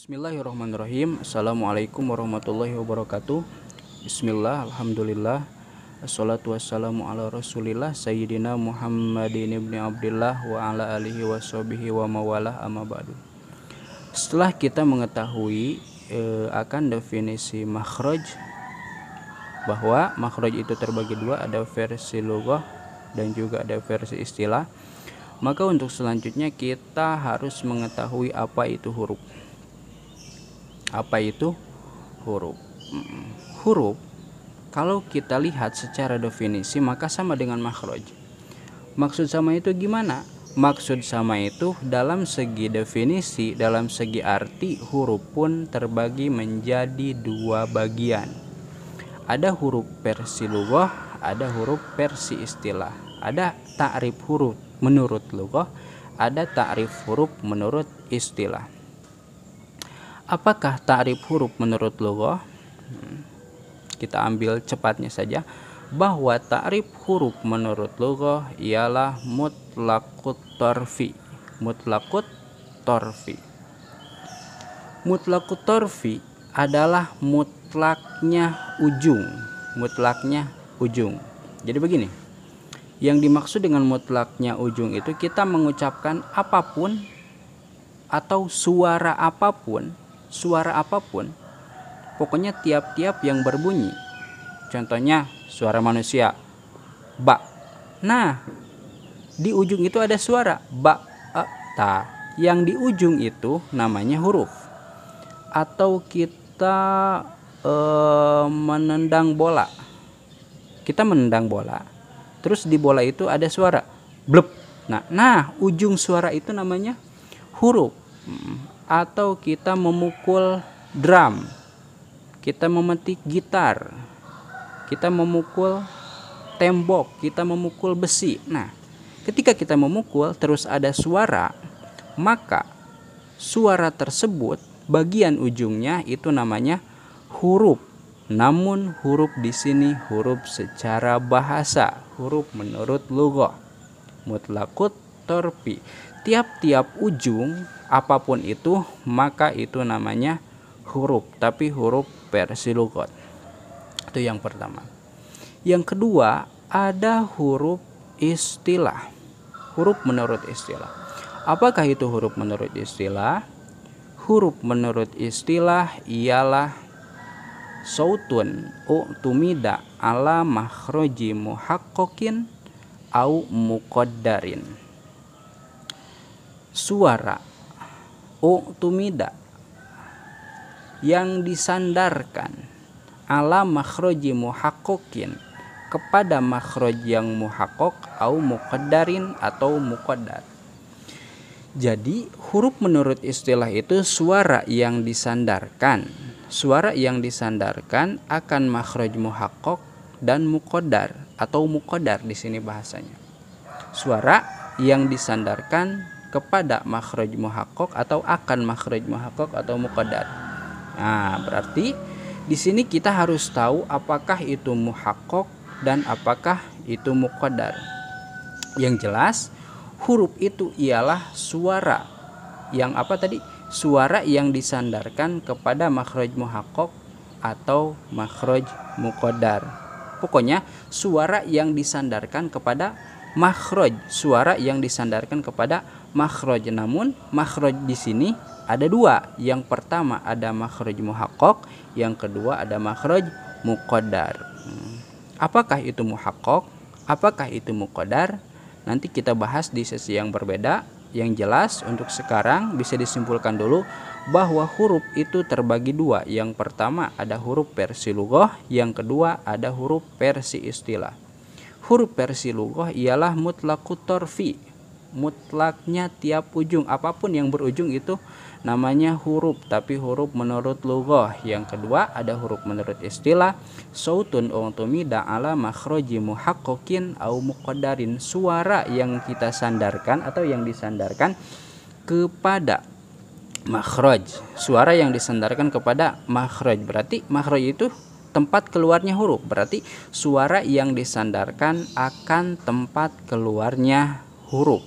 Bismillahirrahmanirrahim Assalamualaikum warahmatullahi wabarakatuh Bismillah, Alhamdulillah Assalatu wassalamu ala rasulillah Sayyidina Muhammadin ibn Abdullah Wa ala alihi wa sahbihi wa mawalah amma ba'du Setelah kita mengetahui eh, Akan definisi makhraj Bahwa makhraj itu terbagi dua Ada versi logoh Dan juga ada versi istilah Maka untuk selanjutnya kita harus mengetahui apa itu huruf apa itu huruf? Huruf kalau kita lihat secara definisi maka sama dengan makhraj. Maksud sama itu gimana? Maksud sama itu dalam segi definisi, dalam segi arti huruf pun terbagi menjadi dua bagian. Ada huruf versi lugah ada huruf versi istilah. Ada takrif huruf menurut lugah ada takrif huruf menurut istilah apakah ta'rif huruf menurut logoh? Hmm. kita ambil cepatnya saja bahwa ta'rif huruf menurut logoh ialah mutlakut torfi. Mutlakut torfi. Mutlakut torfi adalah mutlaknya ujung, mutlaknya ujung. Jadi begini, yang dimaksud dengan mutlaknya ujung itu kita mengucapkan apapun atau suara apapun suara apapun, pokoknya tiap-tiap yang berbunyi. Contohnya suara manusia, bak. Nah, di ujung itu ada suara bak, e, ta. Yang di ujung itu namanya huruf. Atau kita e, menendang bola. Kita menendang bola. Terus di bola itu ada suara blep. Nah, nah ujung suara itu namanya huruf. Hmm, atau kita memukul drum, kita memetik gitar, kita memukul tembok, kita memukul besi. Nah, ketika kita memukul terus ada suara, maka suara tersebut bagian ujungnya itu namanya huruf. Namun huruf di sini huruf secara bahasa, huruf menurut logo mutlakut torpi tiap-tiap ujung apapun itu maka itu namanya huruf tapi huruf versi lugot itu yang pertama yang kedua ada huruf istilah huruf menurut istilah apakah itu huruf menurut istilah huruf menurut istilah ialah sautun u tumida ala makhroji muhakkokin au mukodarin suara tumida yang disandarkan ala makhroji muhakokin kepada makhraj yang muhakok au muqaddarin atau muqaddar jadi huruf menurut istilah itu suara yang disandarkan suara yang disandarkan akan makhraj muhakok dan mukodar atau mukodar di sini bahasanya suara yang disandarkan kepada makhraj muhakkok atau akan makhraj muhakkok atau muqaddar. Nah, berarti di sini kita harus tahu apakah itu muhakkok dan apakah itu muqaddar. Yang jelas huruf itu ialah suara yang apa tadi? Suara yang disandarkan kepada makhraj muhakkok atau makhraj muqaddar. Pokoknya suara yang disandarkan kepada makhraj suara yang disandarkan kepada makhraj namun makhraj di sini ada dua yang pertama ada makhraj muhakkok yang kedua ada makhraj mukodar hmm. apakah itu muhakkok apakah itu mukodar nanti kita bahas di sesi yang berbeda yang jelas untuk sekarang bisa disimpulkan dulu bahwa huruf itu terbagi dua yang pertama ada huruf versi lugoh yang kedua ada huruf versi istilah huruf versi lugah ialah mutlaqut torfi mutlaknya tiap ujung apapun yang berujung itu namanya huruf tapi huruf menurut lugah yang kedua ada huruf menurut istilah sautun untumi da'ala makhroji muhakkokin au muqadarin suara yang kita sandarkan atau yang disandarkan kepada makhraj suara yang disandarkan kepada makhraj berarti makhraj itu tempat keluarnya huruf berarti suara yang disandarkan akan tempat keluarnya huruf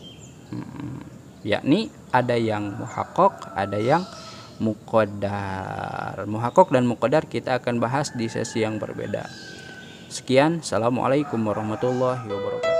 hmm, yakni ada yang muhakok ada yang mukodar muhakok dan mukodar kita akan bahas di sesi yang berbeda sekian assalamualaikum warahmatullahi wabarakatuh